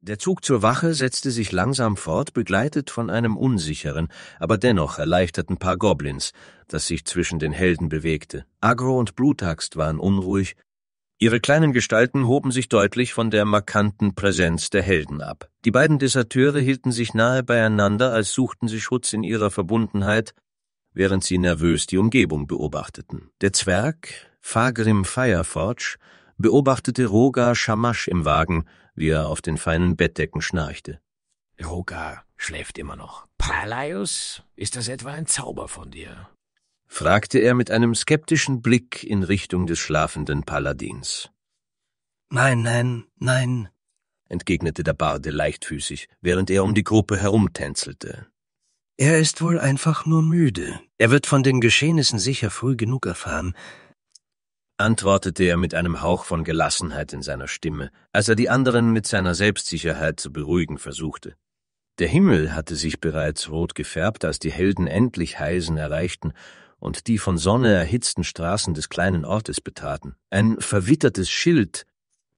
Der Zug zur Wache setzte sich langsam fort, begleitet von einem unsicheren, aber dennoch erleichterten Paar Goblins, das sich zwischen den Helden bewegte. Agro und Brutaxt waren unruhig, Ihre kleinen Gestalten hoben sich deutlich von der markanten Präsenz der Helden ab. Die beiden Deserteure hielten sich nahe beieinander, als suchten sie Schutz in ihrer Verbundenheit, während sie nervös die Umgebung beobachteten. Der Zwerg, Fagrim Fireforge, beobachtete Roger Schamasch im Wagen, wie er auf den feinen Bettdecken schnarchte. Roger schläft immer noch. Palaius, ist das etwa ein Zauber von dir? fragte er mit einem skeptischen Blick in Richtung des schlafenden Paladins. Nein, nein, nein, entgegnete der Barde leichtfüßig, während er um die Gruppe herumtänzelte. Er ist wohl einfach nur müde. Er wird von den Geschehnissen sicher früh genug erfahren antwortete er mit einem Hauch von Gelassenheit in seiner Stimme, als er die anderen mit seiner Selbstsicherheit zu beruhigen versuchte. Der Himmel hatte sich bereits rot gefärbt, als die Helden endlich Heisen erreichten und die von Sonne erhitzten Straßen des kleinen Ortes betraten. Ein verwittertes Schild,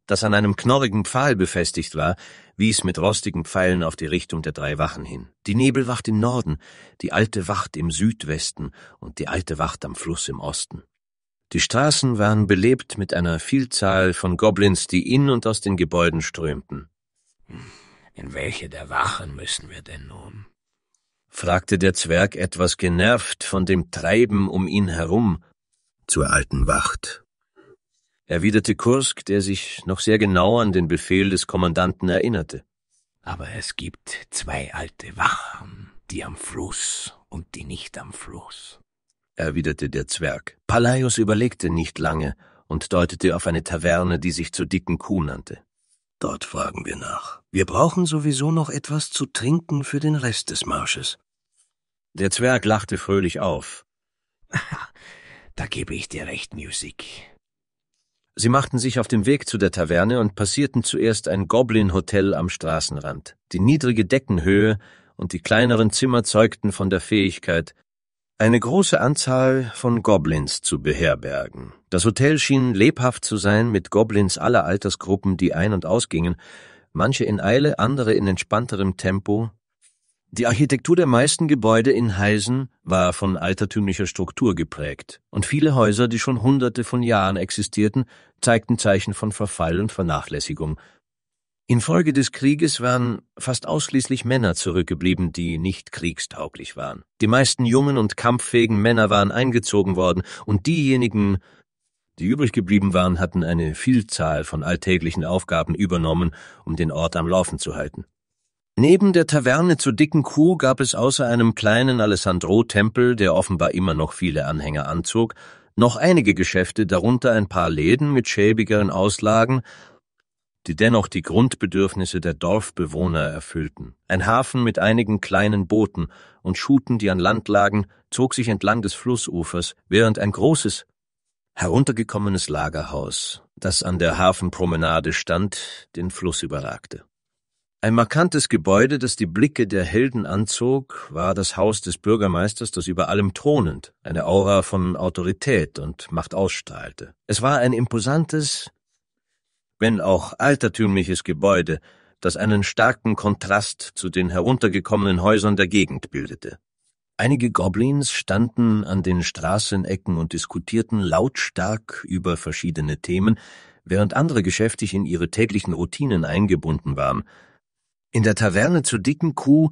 das an einem knorrigen Pfahl befestigt war, wies mit rostigen Pfeilen auf die Richtung der drei Wachen hin. Die Nebelwacht im Norden, die alte Wacht im Südwesten und die alte Wacht am Fluss im Osten. Die Straßen waren belebt mit einer Vielzahl von Goblins, die in und aus den Gebäuden strömten. In welche der Wachen müssen wir denn nun? fragte der Zwerg etwas genervt von dem Treiben um ihn herum. Zur alten Wacht, erwiderte Kursk, der sich noch sehr genau an den Befehl des Kommandanten erinnerte. Aber es gibt zwei alte Wachen, die am Fluss und die nicht am Fluss erwiderte der Zwerg. Palaios überlegte nicht lange und deutete auf eine Taverne, die sich zur dicken Kuh nannte. Dort fragen wir nach. Wir brauchen sowieso noch etwas zu trinken für den Rest des Marsches. Der Zwerg lachte fröhlich auf. Da gebe ich dir recht, Musik. Sie machten sich auf dem Weg zu der Taverne und passierten zuerst ein Goblin-Hotel am Straßenrand. Die niedrige Deckenhöhe und die kleineren Zimmer zeugten von der Fähigkeit, eine große Anzahl von Goblins zu beherbergen. Das Hotel schien lebhaft zu sein mit Goblins aller Altersgruppen, die ein- und ausgingen, manche in Eile, andere in entspannterem Tempo. Die Architektur der meisten Gebäude in Heisen war von altertümlicher Struktur geprägt, und viele Häuser, die schon hunderte von Jahren existierten, zeigten Zeichen von Verfall und Vernachlässigung Infolge des Krieges waren fast ausschließlich Männer zurückgeblieben, die nicht kriegstauglich waren. Die meisten jungen und kampffähigen Männer waren eingezogen worden, und diejenigen, die übrig geblieben waren, hatten eine Vielzahl von alltäglichen Aufgaben übernommen, um den Ort am Laufen zu halten. Neben der Taverne zur dicken Kuh gab es außer einem kleinen Alessandro-Tempel, der offenbar immer noch viele Anhänger anzog, noch einige Geschäfte, darunter ein paar Läden mit schäbigeren Auslagen die dennoch die Grundbedürfnisse der Dorfbewohner erfüllten. Ein Hafen mit einigen kleinen Booten und Schuten, die an Land lagen, zog sich entlang des Flussufers, während ein großes, heruntergekommenes Lagerhaus, das an der Hafenpromenade stand, den Fluss überragte. Ein markantes Gebäude, das die Blicke der Helden anzog, war das Haus des Bürgermeisters, das über allem thronend eine Aura von Autorität und Macht ausstrahlte. Es war ein imposantes, wenn auch altertümliches Gebäude, das einen starken Kontrast zu den heruntergekommenen Häusern der Gegend bildete. Einige Goblins standen an den Straßenecken und diskutierten lautstark über verschiedene Themen, während andere geschäftig in ihre täglichen Routinen eingebunden waren. In der Taverne zur dicken Kuh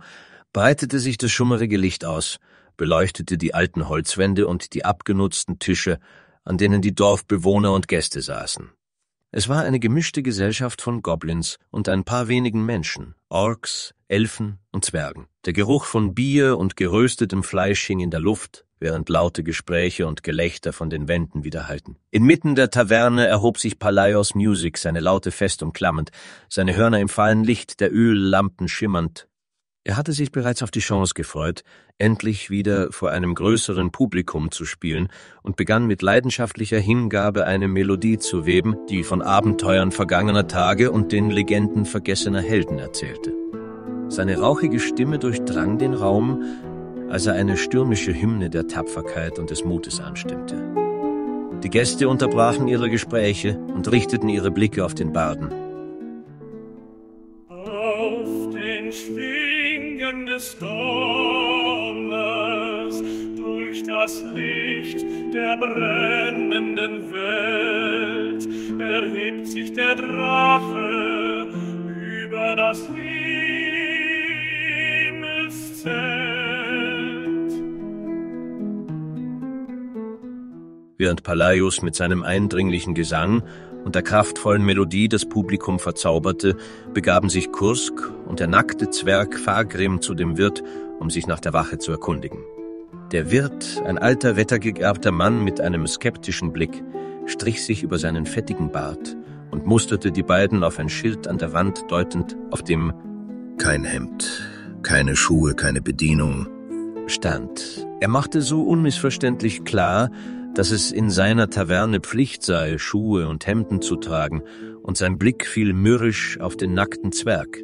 breitete sich das schummerige Licht aus, beleuchtete die alten Holzwände und die abgenutzten Tische, an denen die Dorfbewohner und Gäste saßen. Es war eine gemischte Gesellschaft von Goblins und ein paar wenigen Menschen, Orks, Elfen und Zwergen. Der Geruch von Bier und geröstetem Fleisch hing in der Luft, während laute Gespräche und Gelächter von den Wänden widerhallten. Inmitten der Taverne erhob sich Palaios Music, seine laute Festung klammend, seine Hörner im fahlen Licht der Öllampen schimmernd, er hatte sich bereits auf die Chance gefreut, endlich wieder vor einem größeren Publikum zu spielen und begann mit leidenschaftlicher Hingabe eine Melodie zu weben, die von Abenteuern vergangener Tage und den Legenden vergessener Helden erzählte. Seine rauchige Stimme durchdrang den Raum, als er eine stürmische Hymne der Tapferkeit und des Mutes anstimmte. Die Gäste unterbrachen ihre Gespräche und richteten ihre Blicke auf den Baden. Auf den Spiel des Sturmes, durch das Licht der brennenden Welt erhebt sich der Drache über das Himmelszelt. Während Palaios mit seinem eindringlichen Gesang und der kraftvollen Melodie das Publikum verzauberte, begaben sich Kursk und der nackte Zwerg Fargrim zu dem Wirt, um sich nach der Wache zu erkundigen. Der Wirt, ein alter, wettergegerbter Mann mit einem skeptischen Blick, strich sich über seinen fettigen Bart und musterte die beiden auf ein Schild an der Wand deutend, auf dem kein Hemd, keine Schuhe, keine Bedienung stand. Er machte so unmissverständlich klar, dass es in seiner Taverne Pflicht sei, Schuhe und Hemden zu tragen, und sein Blick fiel mürrisch auf den nackten Zwerg.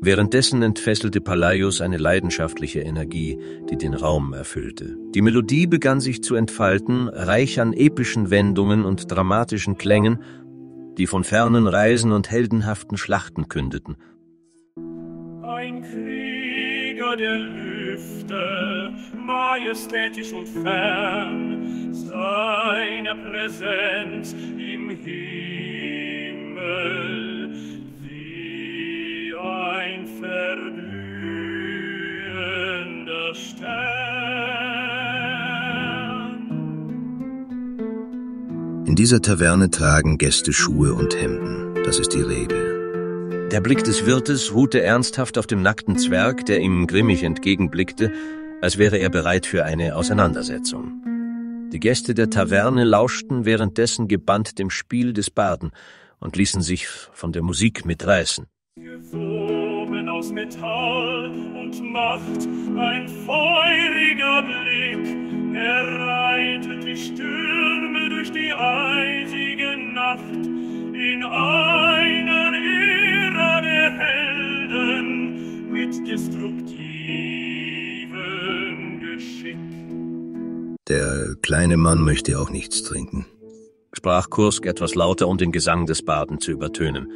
Währenddessen entfesselte Palaios eine leidenschaftliche Energie, die den Raum erfüllte. Die Melodie begann sich zu entfalten, reich an epischen Wendungen und dramatischen Klängen, die von fernen Reisen und heldenhaften Schlachten kündeten. Ein Krieger der Lüge. Lüfte, majestätisch und fern, seine Präsenz im Himmel, wie ein verblühender Stern. In dieser Taverne tragen Gäste Schuhe und Hemden, das ist die Regel. Der Blick des Wirtes ruhte ernsthaft auf dem nackten Zwerg, der ihm grimmig entgegenblickte, als wäre er bereit für eine Auseinandersetzung. Die Gäste der Taverne lauschten währenddessen gebannt dem Spiel des Baden und ließen sich von der Musik mitreißen. Geflogen aus Metall und Macht, ein feuriger Blick, er reitet die Stürme durch die eisige Nacht in einer einen destruktiven Geschick. Der kleine Mann möchte auch nichts trinken, sprach Kursk etwas lauter, um den Gesang des Baden zu übertönen.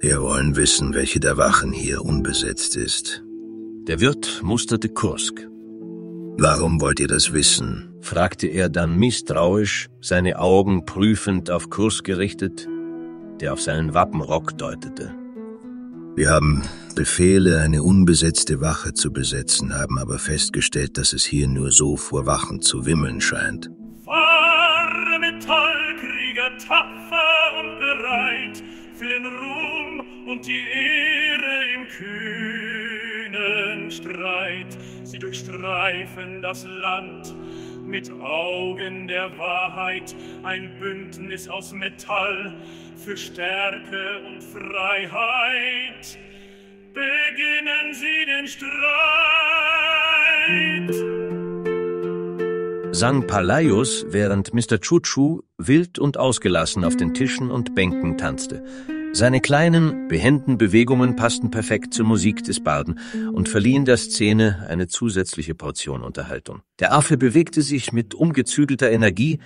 Wir wollen wissen, welche der Wachen hier unbesetzt ist. Der Wirt musterte Kursk. Warum wollt ihr das wissen? fragte er dann misstrauisch, seine Augen prüfend auf Kurs gerichtet, der auf seinen Wappenrock deutete. Wir haben Befehle, eine unbesetzte Wache zu besetzen, haben aber festgestellt, dass es hier nur so vor Wachen zu wimmeln scheint. Warme Metallkrieger, tapfer und bereit für den Ruhm und die Ehre im kühnen Streit. Sie durchstreifen das Land mit Augen der Wahrheit ein Bündnis aus Metall für Stärke und Freiheit. Beginnen Sie den Streit. Sang Palaios, während Mr. Chuchu wild und ausgelassen auf den Tischen und Bänken tanzte. Seine kleinen, behenden Bewegungen passten perfekt zur Musik des Barden und verliehen der Szene eine zusätzliche Portion Unterhaltung. Der Affe bewegte sich mit ungezügelter Energie,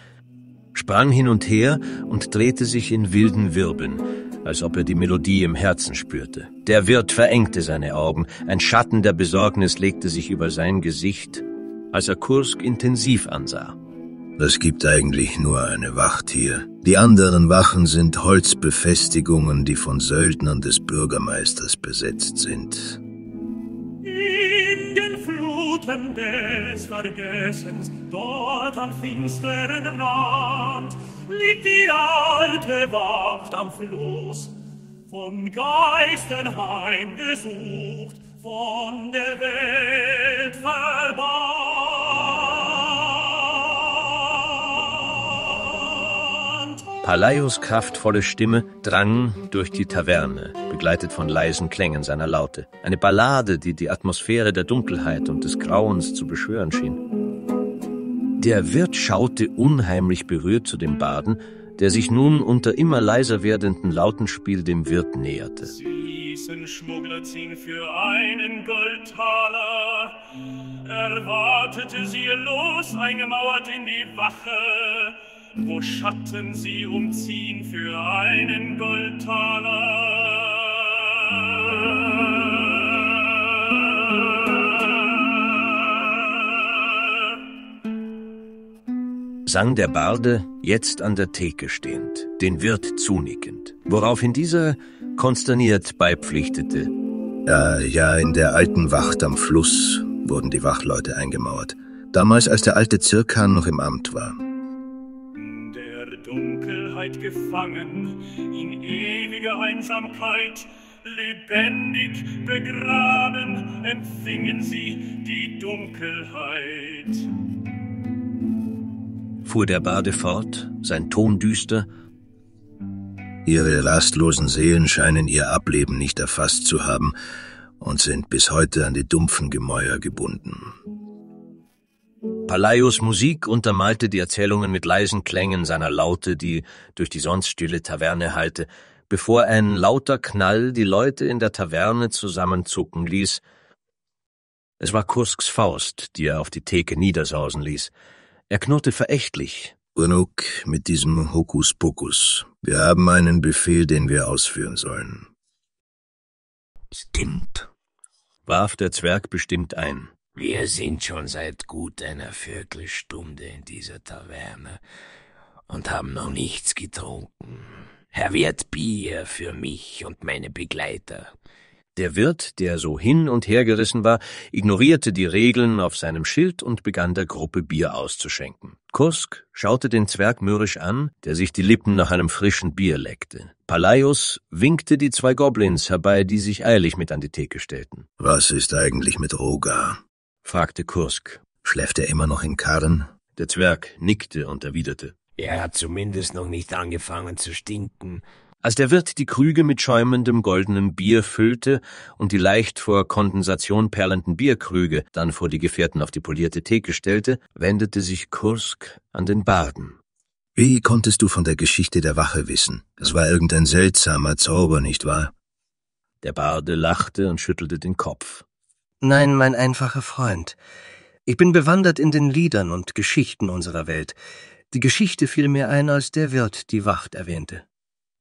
sprang hin und her und drehte sich in wilden Wirbeln als ob er die Melodie im Herzen spürte. Der Wirt verengte seine Augen, ein Schatten der Besorgnis legte sich über sein Gesicht, als er Kursk intensiv ansah. Es gibt eigentlich nur eine Wacht hier. Die anderen Wachen sind Holzbefestigungen, die von Söldnern des Bürgermeisters besetzt sind. In den Fluten des Vergessens, dort am finsteren Rand, liegt die alte Wacht am Fluss, von Geistern heimgesucht, von der Welt verbannt. Palaios kraftvolle Stimme drang durch die Taverne, begleitet von leisen Klängen seiner Laute. Eine Ballade, die die Atmosphäre der Dunkelheit und des Grauens zu beschwören schien. Der Wirt schaute unheimlich berührt zu dem Baden, der sich nun unter immer leiser werdendem Lautenspiel dem Wirt näherte. Sie ließen Schmuggler ziehen für einen Goldtaler, erwartete sie los, eingemauert in die Wache, wo Schatten sie umziehen für einen Goldtaler. sang der Barde, jetzt an der Theke stehend, den Wirt zunickend, woraufhin dieser konsterniert beipflichtete. Ja, äh, ja, in der alten Wacht am Fluss wurden die Wachleute eingemauert. Damals, als der alte Zirkan noch im Amt war. In der Dunkelheit gefangen, in ewiger Einsamkeit, lebendig begraben, empfingen sie die Dunkelheit fuhr der Barde fort, sein Ton düster. Ihre rastlosen Seelen scheinen ihr Ableben nicht erfasst zu haben und sind bis heute an die dumpfen Gemäuer gebunden. Palaios Musik untermalte die Erzählungen mit leisen Klängen seiner Laute, die durch die sonst stille Taverne hallte, bevor ein lauter Knall die Leute in der Taverne zusammenzucken ließ. Es war Kursks Faust, die er auf die Theke niedersausen ließ. Er knurrte verächtlich. Genug mit diesem Hokuspokus. Wir haben einen Befehl, den wir ausführen sollen. Stimmt, warf der Zwerg bestimmt ein. Wir sind schon seit gut einer Viertelstunde in dieser Taverne und haben noch nichts getrunken. Herr Wirt Bier für mich und meine Begleiter. Der Wirt, der so hin und her gerissen war, ignorierte die Regeln auf seinem Schild und begann der Gruppe Bier auszuschenken. Kursk schaute den Zwerg mürrisch an, der sich die Lippen nach einem frischen Bier leckte. Palaios winkte die zwei Goblins herbei, die sich eilig mit an die Theke stellten. Was ist eigentlich mit Rogar? fragte Kursk. Schläft er immer noch in Karren? Der Zwerg nickte und erwiderte. Er hat zumindest noch nicht angefangen zu stinken. Als der Wirt die Krüge mit schäumendem goldenem Bier füllte und die leicht vor Kondensation perlenden Bierkrüge dann vor die Gefährten auf die polierte Theke stellte, wendete sich Kursk an den Barden. Wie konntest du von der Geschichte der Wache wissen? Es war irgendein seltsamer Zauber, nicht wahr? Der Barde lachte und schüttelte den Kopf. Nein, mein einfacher Freund. Ich bin bewandert in den Liedern und Geschichten unserer Welt. Die Geschichte fiel mir ein, als der Wirt die Wacht erwähnte.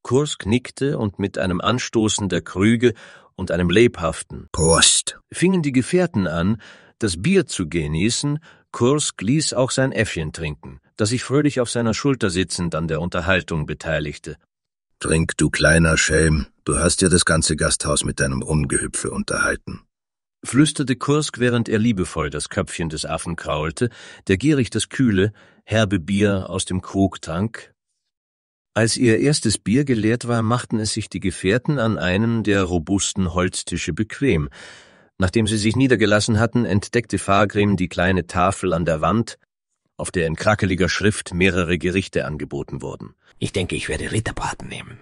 Kursk nickte und mit einem Anstoßen der Krüge und einem lebhaften Prost fingen die Gefährten an, das Bier zu genießen, Kursk ließ auch sein Äffchen trinken, das sich fröhlich auf seiner Schulter sitzend an der Unterhaltung beteiligte. Trink, du kleiner Schelm, du hast ja das ganze Gasthaus mit deinem Rumgehüpfe unterhalten, flüsterte Kursk, während er liebevoll das Köpfchen des Affen kraulte, der gierig das kühle, herbe Bier aus dem Krug trank als ihr erstes Bier geleert war, machten es sich die Gefährten an einem der robusten Holztische bequem. Nachdem sie sich niedergelassen hatten, entdeckte Fargrim die kleine Tafel an der Wand, auf der in krackeliger Schrift mehrere Gerichte angeboten wurden. Ich denke, ich werde Ritterbraten nehmen.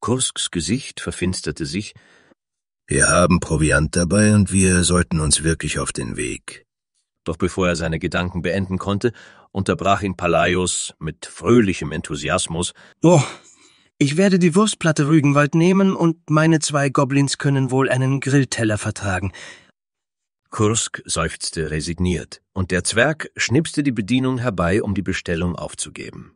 Kursks Gesicht verfinsterte sich. Wir haben Proviant dabei und wir sollten uns wirklich auf den Weg. Doch bevor er seine Gedanken beenden konnte, unterbrach ihn Palaios mit fröhlichem Enthusiasmus. Oh, ich werde die Wurstplatte Rügenwald nehmen und meine zwei Goblins können wohl einen Grillteller vertragen. Kursk seufzte resigniert, und der Zwerg schnipste die Bedienung herbei, um die Bestellung aufzugeben.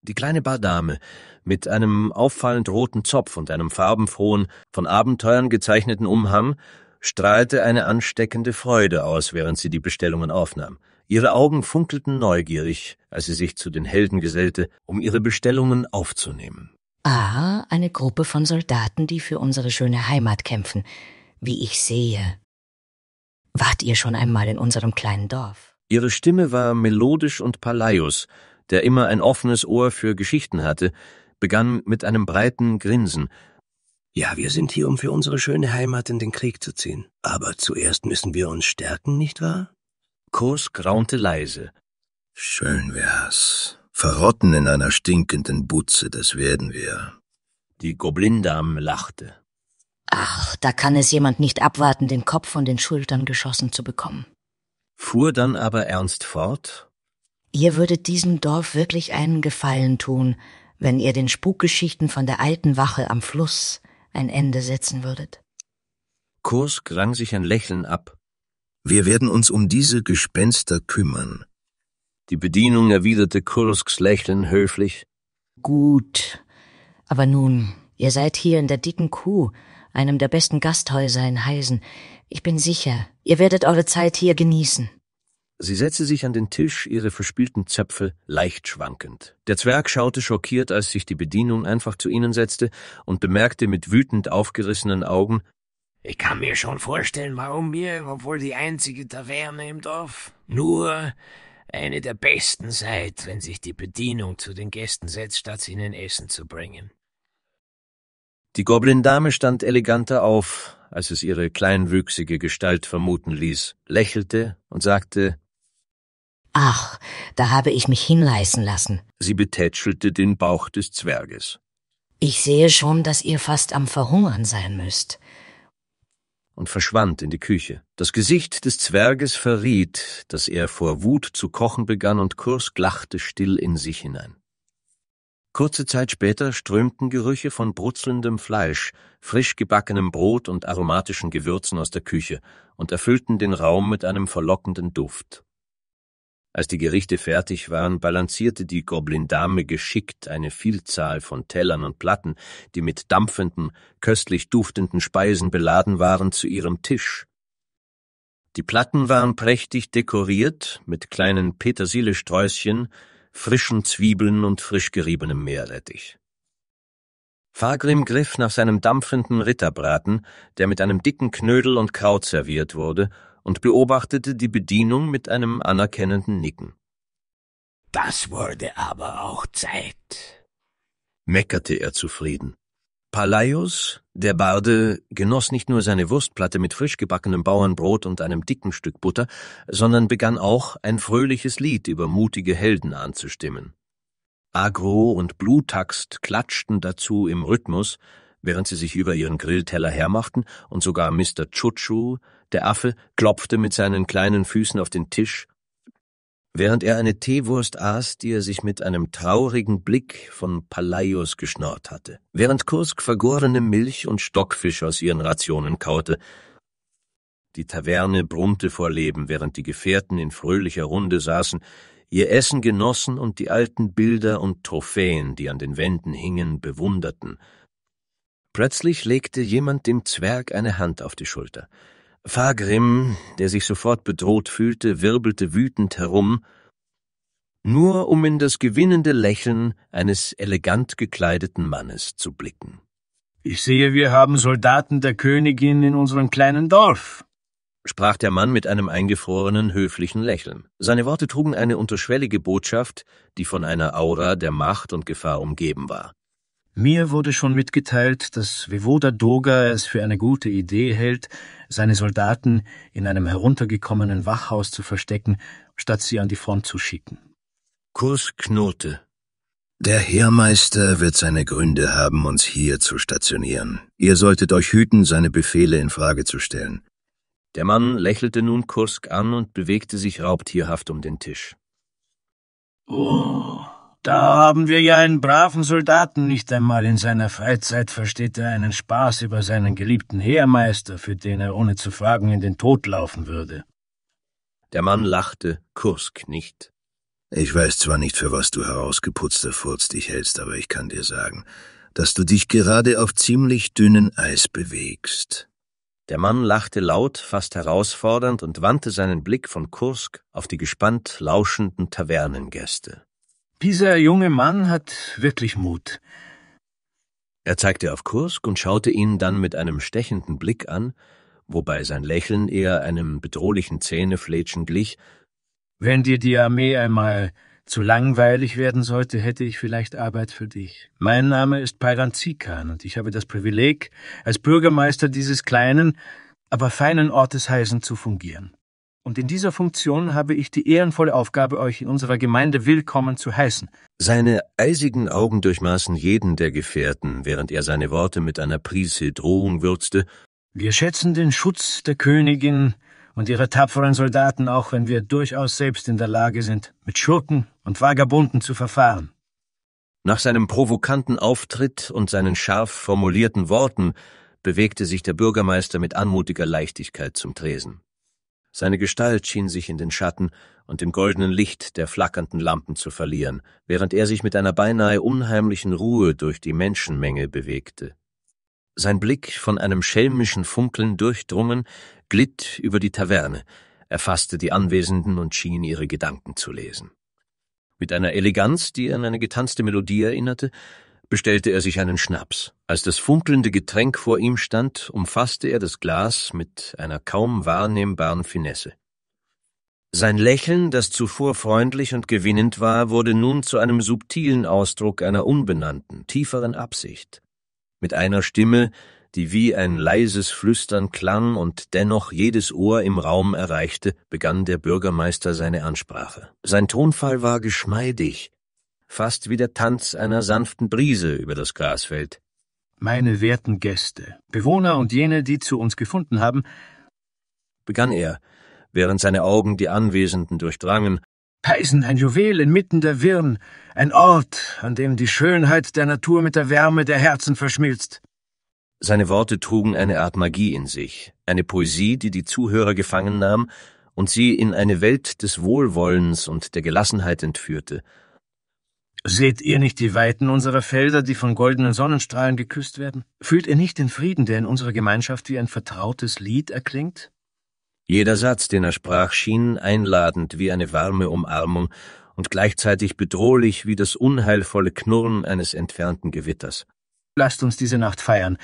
Die kleine Bardame, mit einem auffallend roten Zopf und einem farbenfrohen, von Abenteuern gezeichneten Umhang, strahlte eine ansteckende Freude aus, während sie die Bestellungen aufnahm. Ihre Augen funkelten neugierig, als sie sich zu den Helden gesellte, um ihre Bestellungen aufzunehmen. Ah, eine Gruppe von Soldaten, die für unsere schöne Heimat kämpfen, wie ich sehe. Wart ihr schon einmal in unserem kleinen Dorf? Ihre Stimme war melodisch und Palaius, der immer ein offenes Ohr für Geschichten hatte, begann mit einem breiten Grinsen. Ja, wir sind hier, um für unsere schöne Heimat in den Krieg zu ziehen. Aber zuerst müssen wir uns stärken, nicht wahr? Kurs graunte leise. Schön wär's. Verrotten in einer stinkenden Butze, das werden wir. Die Goblindame lachte. Ach, da kann es jemand nicht abwarten, den Kopf von den Schultern geschossen zu bekommen. Fuhr dann aber ernst fort. Ihr würdet diesem Dorf wirklich einen Gefallen tun, wenn ihr den Spukgeschichten von der alten Wache am Fluss ein Ende setzen würdet. Kurs rang sich ein Lächeln ab. Wir werden uns um diese Gespenster kümmern. Die Bedienung erwiderte Kursks Lächeln höflich. Gut. Aber nun, ihr seid hier in der dicken Kuh, einem der besten Gasthäuser in Heisen. Ich bin sicher, ihr werdet eure Zeit hier genießen. Sie setzte sich an den Tisch, ihre verspielten Zöpfe leicht schwankend. Der Zwerg schaute schockiert, als sich die Bedienung einfach zu ihnen setzte und bemerkte mit wütend aufgerissenen Augen, ich kann mir schon vorstellen, warum wir, obwohl die einzige Taverne im Dorf, nur eine der besten seid, wenn sich die Bedienung zu den Gästen setzt, statt ihnen Essen zu bringen. Die Goblin-Dame stand eleganter auf, als es ihre kleinwüchsige Gestalt vermuten ließ, lächelte und sagte, Ach, da habe ich mich hinreißen lassen. Sie betätschelte den Bauch des Zwerges. Ich sehe schon, dass ihr fast am Verhungern sein müsst und verschwand in die Küche. Das Gesicht des Zwerges verriet, dass er vor Wut zu kochen begann und Kursk lachte still in sich hinein. Kurze Zeit später strömten Gerüche von brutzelndem Fleisch, frisch gebackenem Brot und aromatischen Gewürzen aus der Küche und erfüllten den Raum mit einem verlockenden Duft. Als die Gerichte fertig waren, balancierte die Goblin-Dame geschickt eine Vielzahl von Tellern und Platten, die mit dampfenden, köstlich duftenden Speisen beladen waren, zu ihrem Tisch. Die Platten waren prächtig dekoriert mit kleinen Petersilesträußchen, frischen Zwiebeln und frisch geriebenem Meerrettich. Fagrim griff nach seinem dampfenden Ritterbraten, der mit einem dicken Knödel und Kraut serviert wurde, und beobachtete die Bedienung mit einem anerkennenden Nicken. Das wurde aber auch Zeit, meckerte er zufrieden. Palaios, der Barde, genoss nicht nur seine Wurstplatte mit frisch gebackenem Bauernbrot und einem dicken Stück Butter, sondern begann auch ein fröhliches Lied über mutige Helden anzustimmen. Agro und Blutaxt klatschten dazu im Rhythmus, während sie sich über ihren Grillteller hermachten und sogar Mr. Chuchu, der Affe klopfte mit seinen kleinen Füßen auf den Tisch, während er eine Teewurst aß, die er sich mit einem traurigen Blick von Palaios geschnort hatte, während Kursk vergorene Milch und Stockfisch aus ihren Rationen kaute. Die Taverne brummte vor Leben, während die Gefährten in fröhlicher Runde saßen, ihr Essen genossen und die alten Bilder und Trophäen, die an den Wänden hingen, bewunderten. Plötzlich legte jemand dem Zwerg eine Hand auf die Schulter. Fagrim, der sich sofort bedroht fühlte, wirbelte wütend herum, nur um in das gewinnende Lächeln eines elegant gekleideten Mannes zu blicken. Ich sehe, wir haben Soldaten der Königin in unserem kleinen Dorf, sprach der Mann mit einem eingefrorenen, höflichen Lächeln. Seine Worte trugen eine unterschwellige Botschaft, die von einer Aura der Macht und Gefahr umgeben war. Mir wurde schon mitgeteilt, dass Woiwoda Doga es für eine gute Idee hält, seine Soldaten in einem heruntergekommenen Wachhaus zu verstecken, statt sie an die Front zu schicken. Kursknote. Der Heermeister wird seine Gründe haben, uns hier zu stationieren. Ihr solltet euch hüten, seine Befehle in Frage zu stellen. Der Mann lächelte nun Kursk an und bewegte sich raubtierhaft um den Tisch. Oh. Da haben wir ja einen braven Soldaten, nicht einmal in seiner Freizeit versteht er einen Spaß über seinen geliebten Heermeister, für den er ohne zu fragen in den Tod laufen würde. Der Mann lachte, Kursk nicht. Ich weiß zwar nicht, für was du herausgeputzter Furz dich hältst, aber ich kann dir sagen, dass du dich gerade auf ziemlich dünnen Eis bewegst. Der Mann lachte laut, fast herausfordernd und wandte seinen Blick von Kursk auf die gespannt lauschenden Tavernengäste. Dieser junge Mann hat wirklich Mut. Er zeigte auf Kursk und schaute ihn dann mit einem stechenden Blick an, wobei sein Lächeln eher einem bedrohlichen Zähnefletschen glich. Wenn dir die Armee einmal zu langweilig werden sollte, hätte ich vielleicht Arbeit für dich. Mein Name ist Pairan Zikan und ich habe das Privileg, als Bürgermeister dieses kleinen, aber feinen Ortes heißen zu fungieren und in dieser Funktion habe ich die ehrenvolle Aufgabe, euch in unserer Gemeinde willkommen zu heißen. Seine eisigen Augen durchmaßen jeden der Gefährten, während er seine Worte mit einer Prise Drohung würzte. Wir schätzen den Schutz der Königin und ihrer tapferen Soldaten, auch wenn wir durchaus selbst in der Lage sind, mit Schurken und Vagabunden zu verfahren. Nach seinem provokanten Auftritt und seinen scharf formulierten Worten bewegte sich der Bürgermeister mit anmutiger Leichtigkeit zum Tresen. Seine Gestalt schien sich in den Schatten und im goldenen Licht der flackernden Lampen zu verlieren, während er sich mit einer beinahe unheimlichen Ruhe durch die Menschenmenge bewegte. Sein Blick, von einem schelmischen Funkeln durchdrungen, glitt über die Taverne, erfasste die Anwesenden und schien ihre Gedanken zu lesen. Mit einer Eleganz, die an eine getanzte Melodie erinnerte, bestellte er sich einen Schnaps. Als das funkelnde Getränk vor ihm stand, umfasste er das Glas mit einer kaum wahrnehmbaren Finesse. Sein Lächeln, das zuvor freundlich und gewinnend war, wurde nun zu einem subtilen Ausdruck einer unbenannten, tieferen Absicht. Mit einer Stimme, die wie ein leises Flüstern klang und dennoch jedes Ohr im Raum erreichte, begann der Bürgermeister seine Ansprache. Sein Tonfall war geschmeidig, fast wie der Tanz einer sanften Brise über das Grasfeld. Meine werten Gäste, Bewohner und jene, die zu uns gefunden haben, begann er, während seine Augen die Anwesenden durchdrangen. Peisen, ein Juwel inmitten der Wirren, ein Ort, an dem die Schönheit der Natur mit der Wärme der Herzen verschmilzt. Seine Worte trugen eine Art Magie in sich, eine Poesie, die die Zuhörer gefangen nahm und sie in eine Welt des Wohlwollens und der Gelassenheit entführte, Seht ihr nicht die Weiten unserer Felder, die von goldenen Sonnenstrahlen geküsst werden? Fühlt ihr nicht den Frieden, der in unserer Gemeinschaft wie ein vertrautes Lied erklingt? Jeder Satz, den er sprach, schien einladend wie eine warme Umarmung und gleichzeitig bedrohlich wie das unheilvolle Knurren eines entfernten Gewitters. Lasst uns diese Nacht feiern,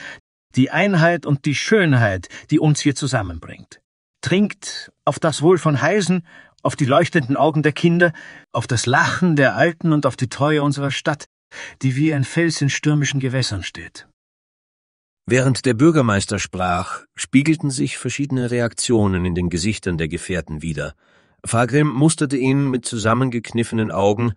die Einheit und die Schönheit, die uns hier zusammenbringt. Trinkt auf das Wohl von Heisen auf die leuchtenden Augen der Kinder, auf das Lachen der Alten und auf die Treue unserer Stadt, die wie ein Fels in stürmischen Gewässern steht. Während der Bürgermeister sprach, spiegelten sich verschiedene Reaktionen in den Gesichtern der Gefährten wider. Fagrim musterte ihn mit zusammengekniffenen Augen.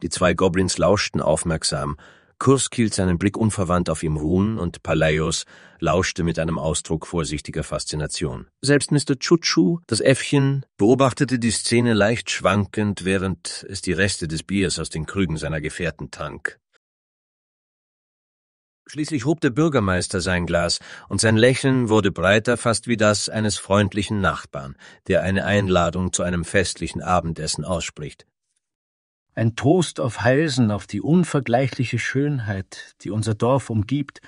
Die zwei Goblins lauschten aufmerksam, Kursk hielt seinen Blick unverwandt auf ihm ruhen und Palaios lauschte mit einem Ausdruck vorsichtiger Faszination. Selbst Mr. Chuchu, das Äffchen, beobachtete die Szene leicht schwankend, während es die Reste des Biers aus den Krügen seiner Gefährten trank. Schließlich hob der Bürgermeister sein Glas, und sein Lächeln wurde breiter fast wie das eines freundlichen Nachbarn, der eine Einladung zu einem festlichen Abendessen ausspricht ein Trost auf Halsen, auf die unvergleichliche Schönheit, die unser Dorf umgibt,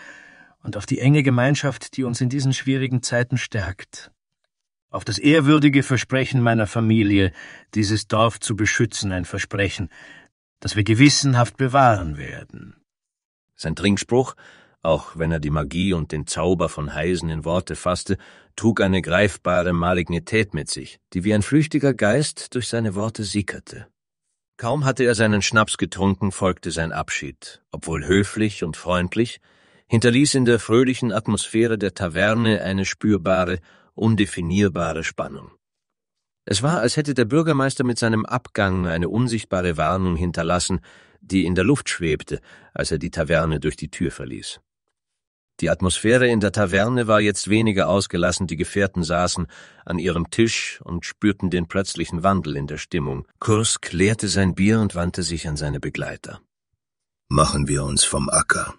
und auf die enge Gemeinschaft, die uns in diesen schwierigen Zeiten stärkt. Auf das ehrwürdige Versprechen meiner Familie, dieses Dorf zu beschützen, ein Versprechen, das wir gewissenhaft bewahren werden. Sein Trinkspruch, auch wenn er die Magie und den Zauber von Heisen in Worte fasste, trug eine greifbare Malignität mit sich, die wie ein flüchtiger Geist durch seine Worte sickerte. Kaum hatte er seinen Schnaps getrunken, folgte sein Abschied, obwohl höflich und freundlich, hinterließ in der fröhlichen Atmosphäre der Taverne eine spürbare, undefinierbare Spannung. Es war, als hätte der Bürgermeister mit seinem Abgang eine unsichtbare Warnung hinterlassen, die in der Luft schwebte, als er die Taverne durch die Tür verließ. Die Atmosphäre in der Taverne war jetzt weniger ausgelassen, die Gefährten saßen an ihrem Tisch und spürten den plötzlichen Wandel in der Stimmung. Kursk leerte sein Bier und wandte sich an seine Begleiter. Machen wir uns vom Acker.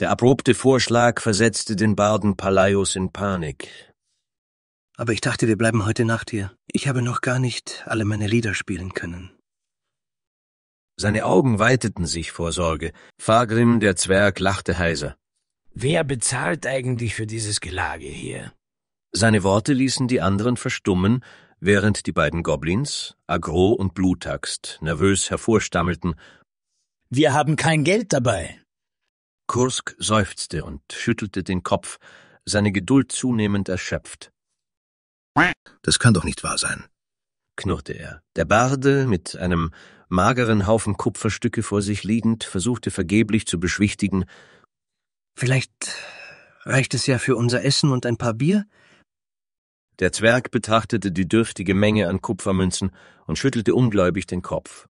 Der abrupte Vorschlag versetzte den Barden Palaios in Panik. Aber ich dachte, wir bleiben heute Nacht hier. Ich habe noch gar nicht alle meine Lieder spielen können. Seine Augen weiteten sich vor Sorge. Fagrim, der Zwerg, lachte heiser. Wer bezahlt eigentlich für dieses Gelage hier? Seine Worte ließen die anderen verstummen, während die beiden Goblins, Agro und Blutaxt, nervös hervorstammelten. Wir haben kein Geld dabei. Kursk seufzte und schüttelte den Kopf, seine Geduld zunehmend erschöpft. Das kann doch nicht wahr sein, knurrte er. Der Barde, mit einem mageren Haufen Kupferstücke vor sich liegend, versuchte vergeblich zu beschwichtigen, Vielleicht reicht es ja für unser Essen und ein paar Bier? Der Zwerg betrachtete die dürftige Menge an Kupfermünzen und schüttelte ungläubig den Kopf.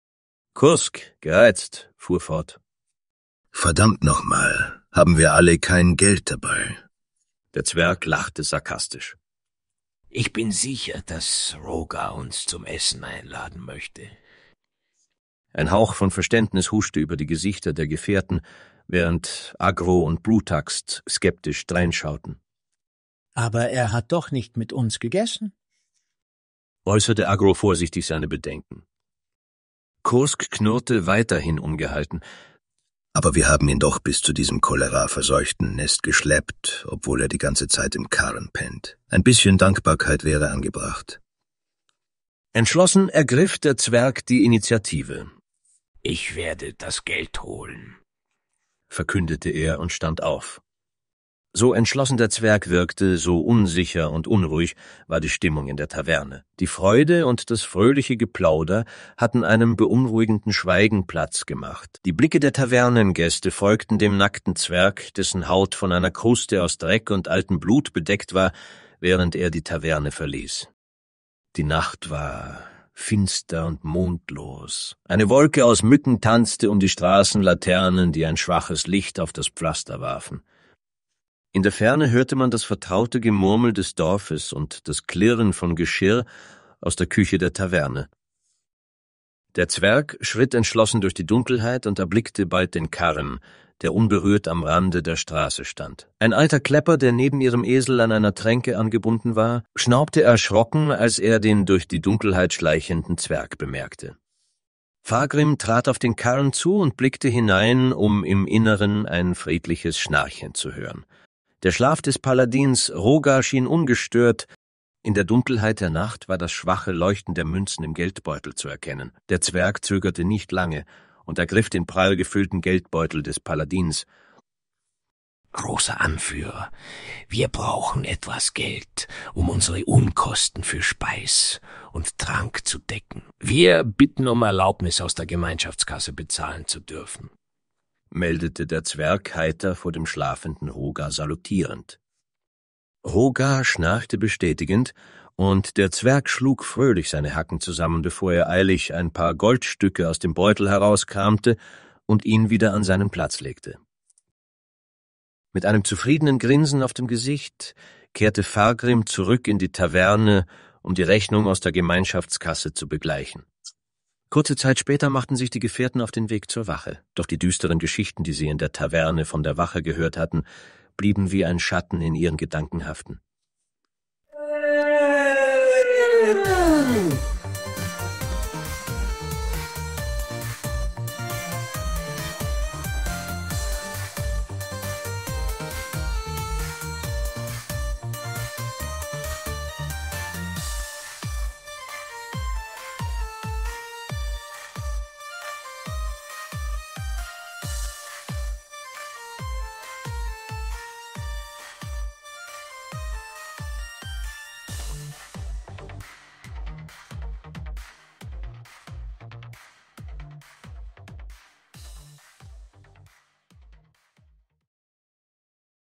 Kursk, gereizt, fuhr fort. Verdammt nochmal, haben wir alle kein Geld dabei. Der Zwerg lachte sarkastisch. Ich bin sicher, dass Roga uns zum Essen einladen möchte. Ein Hauch von Verständnis huschte über die Gesichter der Gefährten, während Agro und Brutaxt skeptisch dreinschauten. Aber er hat doch nicht mit uns gegessen, äußerte Agro vorsichtig seine Bedenken. Kursk knurrte weiterhin ungehalten. Aber wir haben ihn doch bis zu diesem choleraverseuchten Nest geschleppt, obwohl er die ganze Zeit im Karren pennt. Ein bisschen Dankbarkeit wäre angebracht. Entschlossen ergriff der Zwerg die Initiative. Ich werde das Geld holen verkündete er und stand auf. So entschlossen der Zwerg wirkte, so unsicher und unruhig war die Stimmung in der Taverne. Die Freude und das fröhliche Geplauder hatten einem beunruhigenden Schweigen Platz gemacht. Die Blicke der Tavernengäste folgten dem nackten Zwerg, dessen Haut von einer Kruste aus Dreck und altem Blut bedeckt war, während er die Taverne verließ. Die Nacht war finster und mondlos. Eine Wolke aus Mücken tanzte um die Straßenlaternen, die ein schwaches Licht auf das Pflaster warfen. In der Ferne hörte man das vertraute Gemurmel des Dorfes und das Klirren von Geschirr aus der Küche der Taverne. Der Zwerg schritt entschlossen durch die Dunkelheit und erblickte bald den Karren, der unberührt am Rande der Straße stand. Ein alter Klepper, der neben ihrem Esel an einer Tränke angebunden war, schnaubte erschrocken, als er den durch die Dunkelheit schleichenden Zwerg bemerkte. Fagrim trat auf den Karren zu und blickte hinein, um im Inneren ein friedliches Schnarchen zu hören. Der Schlaf des Paladins Rogar schien ungestört, in der Dunkelheit der Nacht war das schwache Leuchten der Münzen im Geldbeutel zu erkennen. Der Zwerg zögerte nicht lange und ergriff den prall gefüllten Geldbeutel des Paladins. Großer Anführer, wir brauchen etwas Geld, um unsere Unkosten für Speis und Trank zu decken. Wir bitten um Erlaubnis, aus der Gemeinschaftskasse bezahlen zu dürfen, meldete der Zwerg heiter vor dem schlafenden Hogar salutierend. Hogar schnarchte bestätigend und der Zwerg schlug fröhlich seine Hacken zusammen, bevor er eilig ein paar Goldstücke aus dem Beutel herauskramte und ihn wieder an seinen Platz legte. Mit einem zufriedenen Grinsen auf dem Gesicht kehrte Fargrim zurück in die Taverne, um die Rechnung aus der Gemeinschaftskasse zu begleichen. Kurze Zeit später machten sich die Gefährten auf den Weg zur Wache, doch die düsteren Geschichten, die sie in der Taverne von der Wache gehört hatten, blieben wie ein Schatten in ihren Gedanken haften. Pirani!